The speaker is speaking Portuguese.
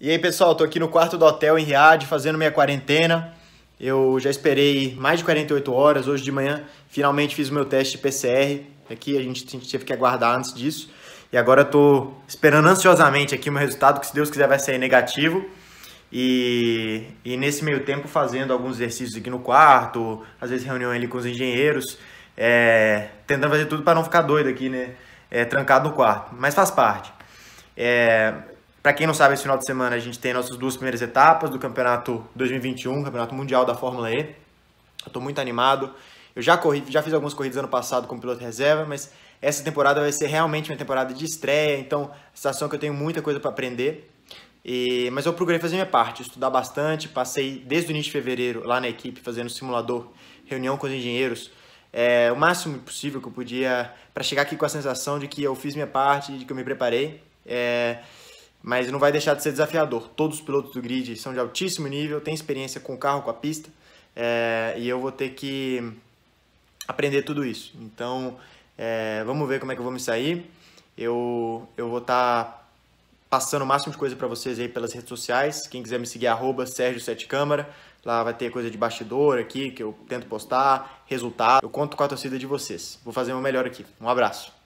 E aí, pessoal, tô aqui no quarto do hotel em Riad, fazendo minha quarentena. Eu já esperei mais de 48 horas, hoje de manhã finalmente fiz o meu teste PCR. Aqui a gente, teve que aguardar antes disso. E agora tô esperando ansiosamente aqui o meu resultado, que se Deus quiser vai sair negativo. E, e nesse meio tempo fazendo alguns exercícios aqui no quarto, às vezes reunião ali com os engenheiros, é, tentando fazer tudo para não ficar doido aqui, né? É, trancado no quarto, mas faz parte. É, para quem não sabe, esse final de semana a gente tem nossas duas primeiras etapas do Campeonato 2021, Campeonato Mundial da Fórmula E. Eu tô muito animado. Eu já corri, já fiz algumas corridas ano passado como piloto reserva, mas essa temporada vai ser realmente uma temporada de estreia, então a sensação é que eu tenho muita coisa para aprender. E, mas eu procurei fazer minha parte, estudar bastante, passei desde o início de fevereiro lá na equipe fazendo simulador, reunião com os engenheiros, é, o máximo possível que eu podia para chegar aqui com a sensação de que eu fiz minha parte, de que eu me preparei. É, mas não vai deixar de ser desafiador. Todos os pilotos do grid são de altíssimo nível, têm experiência com o carro, com a pista, é, e eu vou ter que aprender tudo isso. Então, é, vamos ver como é que eu vou me sair. Eu, eu vou estar tá passando o máximo de coisa para vocês aí pelas redes sociais. Quem quiser me seguir, arroba Sérgio Sete Câmara. Lá vai ter coisa de bastidor aqui, que eu tento postar, resultado. Eu conto com a torcida de vocês. Vou fazer o meu melhor aqui. Um abraço.